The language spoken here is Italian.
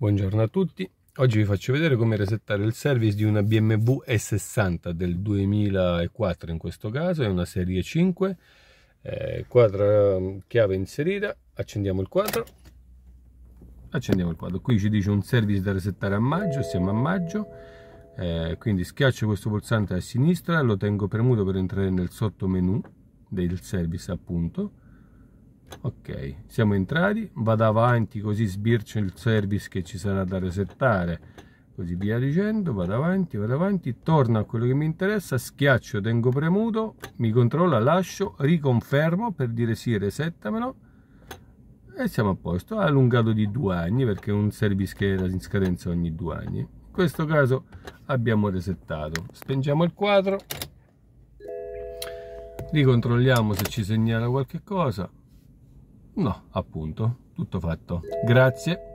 Buongiorno a tutti, oggi vi faccio vedere come resettare il service di una BMW E60 del 2004 in questo caso, è una serie 5, eh, quadro, mm, chiave inserita, accendiamo il quadro, accendiamo il quadro, qui ci dice un service da resettare a maggio, siamo a maggio, eh, quindi schiaccio questo pulsante a sinistra, lo tengo premuto per entrare nel sottomenu del service appunto, ok siamo entrati vado avanti così sbircio il service che ci sarà da resettare così via dicendo vado avanti vado avanti torno a quello che mi interessa schiaccio tengo premuto mi controlla lascio riconfermo per dire sì resettamelo e siamo a posto ha allungato di due anni perché è un service che era in scadenza ogni due anni in questo caso abbiamo resettato spengiamo il quadro ricontrolliamo se ci segnala qualche cosa No, appunto, tutto fatto. Grazie.